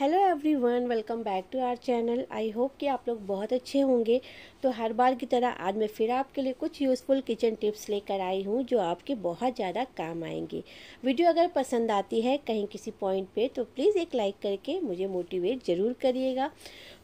hello everyone welcome back to our channel I hope कि आप लोग बहुत अच्छे होंगे तो हर बार की तरह आज मैं फिर आपके लिए कुछ यूज़फुल किचन टिप्स लेकर आई हूँ जो आपके बहुत ज़्यादा काम आएंगे वीडियो अगर पसंद आती है कहीं किसी पॉइंट पे तो प्लीज़ एक लाइक करके मुझे मोटिवेट ज़रूर करिएगा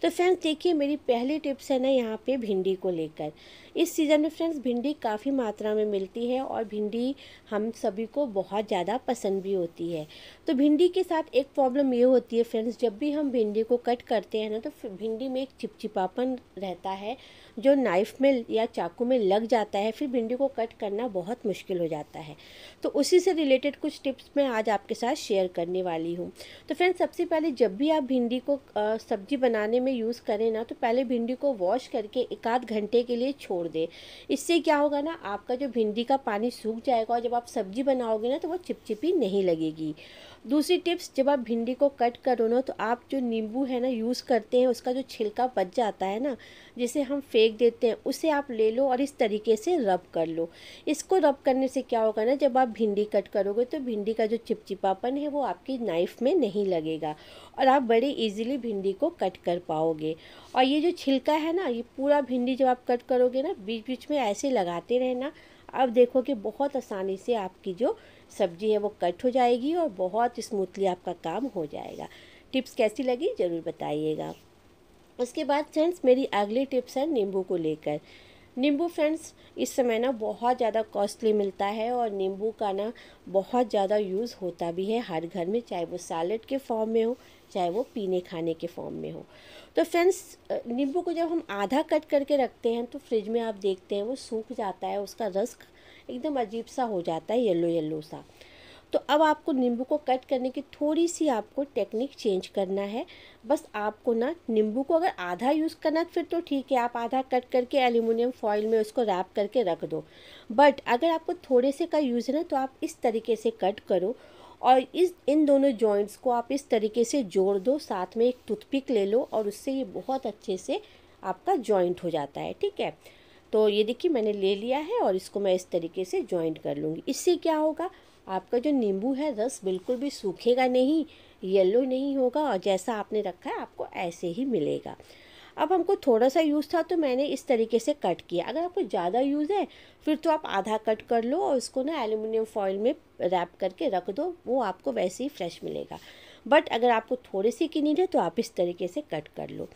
तो फ्रेंड्स देखिए मेरी पहली टिप्स है ना यहाँ पर भिंडी को लेकर इस सीज़न में फ्रेंड्स भिंडी काफ़ी मात्रा में मिलती है और भिंडी हम सभी को बहुत ज़्यादा पसंद भी होती है तो भिंडी के साथ एक प्रॉब्लम ये होती है फ्रेंड्स जब भी हम भिंडी को कट करते हैं ना तो भिंडी में एक चिपचिपापन रहता है जो नाइफ़ में या चाकू में लग जाता है फिर भिंडी को कट करना बहुत मुश्किल हो जाता है तो उसी से रिलेटेड कुछ टिप्स मैं आज आपके साथ शेयर करने वाली हूँ तो फ्रेंड्स सबसे पहले जब भी आप भिंडी को सब्जी बनाने में यूज़ करें ना तो पहले भिंडी को वॉश करके एक आध घंटे के लिए छोड़ दें इससे क्या होगा ना आपका जो भिंडी का पानी सूख जाएगा और जब आप सब्जी बनाओगे ना तो वो चिपचिपी नहीं लगेगी दूसरी टिप्स जब आप भिंडी को कट करो ना तो आप जो नींबू है ना यूज़ करते हैं उसका जो छिलका बच जाता है ना जिसे हम फेस फेंक देते हैं उसे आप ले लो और इस तरीके से रब कर लो इसको रब करने से क्या होगा ना जब आप भिंडी कट करोगे तो भिंडी का जो चिपचिपापन है वो आपकी नाइफ़ में नहीं लगेगा और आप बड़े ईजिली भिंडी को कट कर पाओगे और ये जो छिलका है ना ये पूरा भिंडी जब आप कट करोगे ना बीच बीच में ऐसे लगाते रहना अब देखो कि बहुत आसानी से आपकी जो सब्ज़ी है वो कट हो जाएगी और बहुत स्मूथली आपका काम हो जाएगा टिप्स कैसी लगी ज़रूर बताइएगा उसके बाद फ्रेंड्स मेरी अगली टिप्स है नींबू को लेकर नींबू फ्रेंड्स इस समय ना बहुत ज़्यादा कॉस्टली मिलता है और नींबू का ना बहुत ज़्यादा यूज़ होता भी है हर घर में चाहे वो सैलड के फॉर्म में हो चाहे वो पीने खाने के फॉर्म में हो तो फ्रेंड्स नींबू को जब हम आधा कट करके रखते हैं तो फ्रिज में आप देखते हैं वो सूख जाता है उसका रस्क एकदम अजीब सा हो जाता है येलो येलो सा तो अब आपको नींबू को कट करने की थोड़ी सी आपको टेक्निक चेंज करना है बस आपको ना नींबू को अगर आधा यूज़ करना फिर तो ठीक है आप आधा कट करके एल्यूमिनियम फॉयल में उसको रैप करके रख दो बट अगर आपको थोड़े से का यूज़ है ना तो आप इस तरीके से कट करो और इस इन दोनों जॉइंट्स को आप इस तरीके से जोड़ दो साथ में एक टूथपिक ले लो और उससे ये बहुत अच्छे से आपका जॉइंट हो जाता है ठीक है तो ये देखिए मैंने ले लिया है और इसको मैं इस तरीके से जॉइंट कर लूँगी इससे क्या होगा आपका जो नींबू है रस बिल्कुल भी सूखेगा नहीं येलो नहीं होगा और जैसा आपने रखा है आपको ऐसे ही मिलेगा अब हमको थोड़ा सा यूज़ था तो मैंने इस तरीके से कट किया अगर आपको ज़्यादा यूज़ है फिर तो आप आधा कट कर लो और उसको ना एल्यूमिनियम फॉइल में रैप करके रख दो वो आपको वैसे ही फ्रेश मिलेगा बट अगर आपको थोड़ी सी की नीड है तो आप इस तरीके से कट कर लो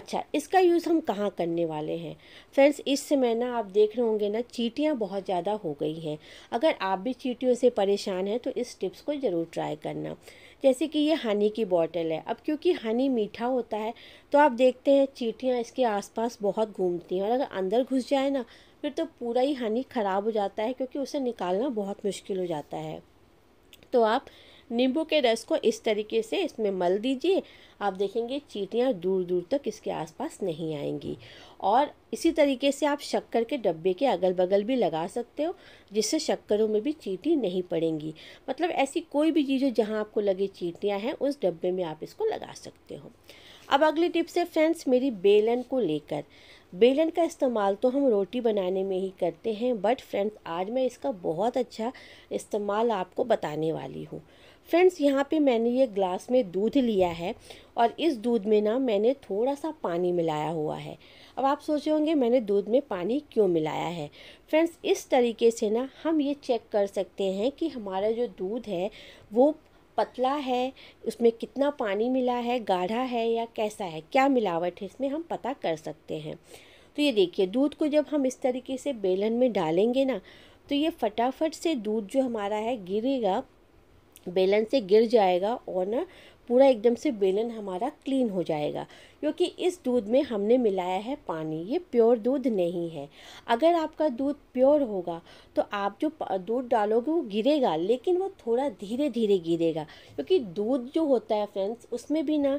अच्छा इसका यूज़ हम कहाँ करने वाले हैं फ्रेंड्स इस समय ना आप देख रहे होंगे ना चीटियाँ बहुत ज़्यादा हो गई हैं अगर आप भी चीटियों से परेशान हैं तो इस टिप्स को ज़रूर ट्राई करना जैसे कि ये हनी की बॉटल है अब क्योंकि हनी मीठा होता है तो आप देखते हैं चीटियाँ इसके आसपास बहुत घूमती हैं और अगर अंदर घुस जाए ना फिर तो पूरा ही हनी ख़राब हो जाता है क्योंकि उसे निकालना बहुत मुश्किल हो जाता है तो आप नींबू के रस को इस तरीके से इसमें मल दीजिए आप देखेंगे चीटियाँ दूर दूर तक इसके आसपास नहीं आएंगी और इसी तरीके से आप शक्कर के डब्बे के अगल बगल भी लगा सकते हो जिससे शक्करों में भी चीटी नहीं पड़ेंगी मतलब ऐसी कोई भी चीज़ हो जहाँ आपको लगे चीटियाँ हैं उस डब्बे में आप इसको लगा सकते हो अब अगली टिप्स है फ्रेंड्स मेरी बेलन को लेकर बेलन का इस्तेमाल तो हम रोटी बनाने में ही करते हैं बट फ्रेंड्स आज मैं इसका बहुत अच्छा इस्तेमाल आपको बताने वाली हूँ फ्रेंड्स यहाँ पे मैंने ये ग्लास में दूध लिया है और इस दूध में ना मैंने थोड़ा सा पानी मिलाया हुआ है अब आप सोचे होंगे मैंने दूध में पानी क्यों मिलाया है फ्रेंड्स इस तरीके से ना हम ये चेक कर सकते हैं कि हमारा जो दूध है वो पतला है उसमें कितना पानी मिला है गाढ़ा है या कैसा है क्या मिलावट है इसमें हम पता कर सकते हैं तो ये देखिए दूध को जब हम इस तरीके से बेलन में डालेंगे ना तो ये फटाफट से दूध जो हमारा है गिरेगा बेलन से गिर जाएगा और ना पूरा एकदम से बेलन हमारा क्लीन हो जाएगा क्योंकि इस दूध में हमने मिलाया है पानी ये प्योर दूध नहीं है अगर आपका दूध प्योर होगा तो आप जो दूध डालोगे वो गिरेगा लेकिन वो थोड़ा धीरे धीरे गिरेगा क्योंकि दूध जो होता है फ्रेंड्स उसमें भी ना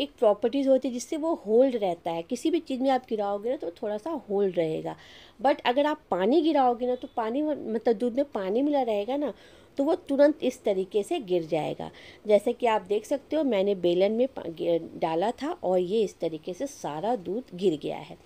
एक प्रॉपर्टीज़ होती है जिससे वो होल्ड रहता है किसी भी चीज़ में आप गिराओगे ना तो थोड़ा सा होल्ड रहेगा बट अगर आप पानी गिराओगे ना तो पानी मतलब दूध में पानी मिला रहेगा ना तो वो तुरंत इस तरीके से गिर जाएगा जैसे कि आप देख सकते हो मैंने बेलन में डाला था और ये इस तरीके से सारा दूध गिर गया है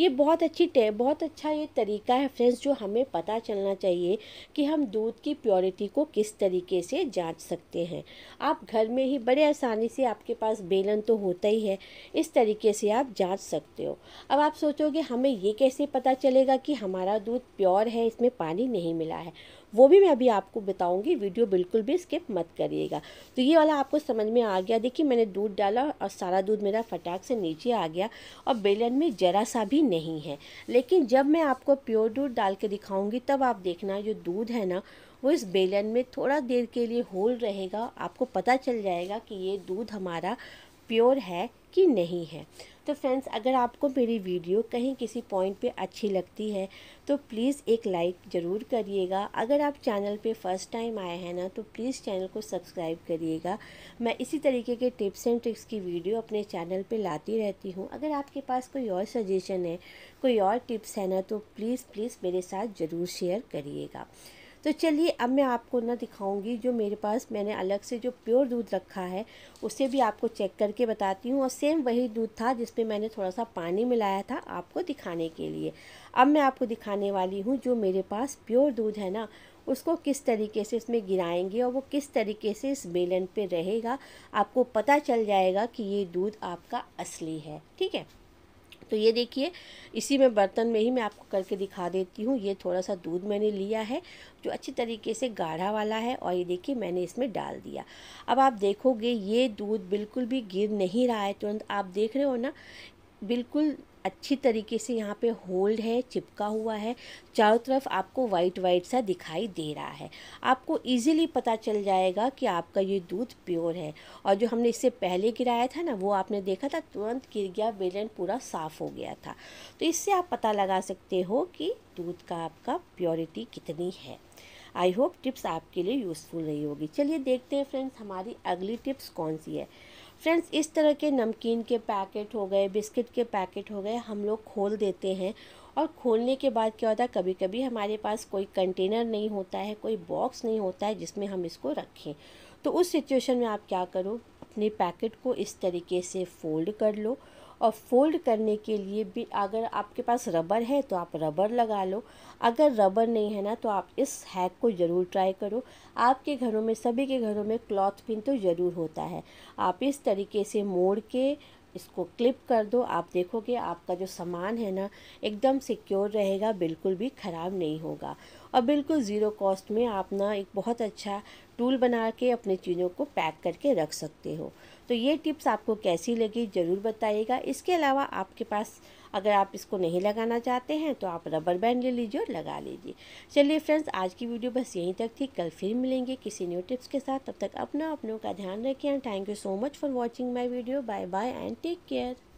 ये बहुत अच्छी टे बहुत अच्छा ये तरीका है फ्रेंड्स जो हमें पता चलना चाहिए कि हम दूध की प्योरिटी को किस तरीके से जांच सकते हैं आप घर में ही बड़े आसानी से आपके पास बेलन तो होता ही है इस तरीके से आप जांच सकते हो अब आप सोचोगे हमें ये कैसे पता चलेगा कि हमारा दूध प्योर है इसमें पानी नहीं मिला है वो भी मैं अभी आपको बताऊंगी वीडियो बिल्कुल भी स्किप मत करिएगा तो ये वाला आपको समझ में आ गया देखिए मैंने दूध डाला और सारा दूध मेरा फटाक से नीचे आ गया और बेलन में ज़रा सा भी नहीं है लेकिन जब मैं आपको प्योर दूध डाल के दिखाऊंगी तब आप देखना जो दूध है ना वो इस बेलन में थोड़ा देर के लिए होल रहेगा आपको पता चल जाएगा कि ये दूध हमारा प्योर है कि नहीं है तो फ्रेंड्स अगर आपको मेरी वीडियो कहीं किसी पॉइंट पे अच्छी लगती है तो प्लीज़ एक लाइक ज़रूर करिएगा अगर आप चैनल पे फर्स्ट टाइम आए हैं ना तो प्लीज़ चैनल को सब्सक्राइब करिएगा मैं इसी तरीके के टिप्स एंड ट्रिक्स की वीडियो अपने चैनल पे लाती रहती हूँ अगर आपके पास कोई और सजेशन है कोई और टिप्स है ना तो प्लीज़ प्लीज़ मेरे साथ ज़रूर शेयर करिएगा तो चलिए अब मैं आपको ना दिखाऊंगी जो मेरे पास मैंने अलग से जो प्योर दूध रखा है उसे भी आपको चेक करके बताती हूँ और सेम वही दूध था जिसमें मैंने थोड़ा सा पानी मिलाया था आपको दिखाने के लिए अब मैं आपको दिखाने वाली हूँ जो मेरे पास प्योर दूध है ना उसको किस तरीके से इसमें गिराएंगे और वो किस तरीके से इस बेलन पे रहेगा आपको पता चल जाएगा कि ये दूध आपका असली है ठीक है तो ये देखिए इसी में बर्तन में ही मैं आपको करके दिखा देती हूँ ये थोड़ा सा दूध मैंने लिया है जो अच्छी तरीके से गाढ़ा वाला है और ये देखिए मैंने इसमें डाल दिया अब आप देखोगे ये दूध बिल्कुल भी गिर नहीं रहा है तुरंत आप देख रहे हो ना बिल्कुल अच्छी तरीके से यहाँ पे होल्ड है चिपका हुआ है चारों तरफ आपको वाइट वाइट सा दिखाई दे रहा है आपको इजीली पता चल जाएगा कि आपका ये दूध प्योर है और जो हमने इससे पहले गिराया था ना वो आपने देखा था तुरंत गिर गया बेलन पूरा साफ़ हो गया था तो इससे आप पता लगा सकते हो कि दूध का आपका प्योरिटी कितनी है आई होप टिप्स आपके लिए यूज़फुल रही होगी चलिए देखते हैं फ्रेंड्स हमारी अगली टिप्स कौन सी है फ्रेंड्स इस तरह के नमकीन के पैकेट हो गए बिस्किट के पैकेट हो गए हम लोग खोल देते हैं और खोलने के बाद क्या होता है कभी कभी हमारे पास कोई कंटेनर नहीं होता है कोई बॉक्स नहीं होता है जिसमें हम इसको रखें तो उस सिचुएशन में आप क्या करो अपने पैकेट को इस तरीके से फोल्ड कर लो और फोल्ड करने के लिए भी अगर आपके पास रबर है तो आप रबर लगा लो अगर रबर नहीं है ना तो आप इस हैक को ज़रूर ट्राई करो आपके घरों में सभी के घरों में क्लॉथ पिन तो ज़रूर होता है आप इस तरीके से मोड़ के इसको क्लिप कर दो आप देखोगे आपका जो सामान है ना एकदम सिक्योर रहेगा बिल्कुल भी ख़राब नहीं होगा और बिल्कुल ज़ीरो कॉस्ट में आप ना एक बहुत अच्छा टूल बना के अपने चीज़ों को पैक करके रख सकते हो तो ये टिप्स आपको कैसी लगी ज़रूर बताइएगा इसके अलावा आपके पास अगर आप इसको नहीं लगाना चाहते हैं तो आप रबर बैंड ले लीजिए और लगा लीजिए चलिए फ्रेंड्स आज की वीडियो बस यहीं तक थी कल फिर मिलेंगे किसी न्यू टिप्स के साथ तब तक अपना अपनों का ध्यान रखें thank you so much for watching my video bye bye and take care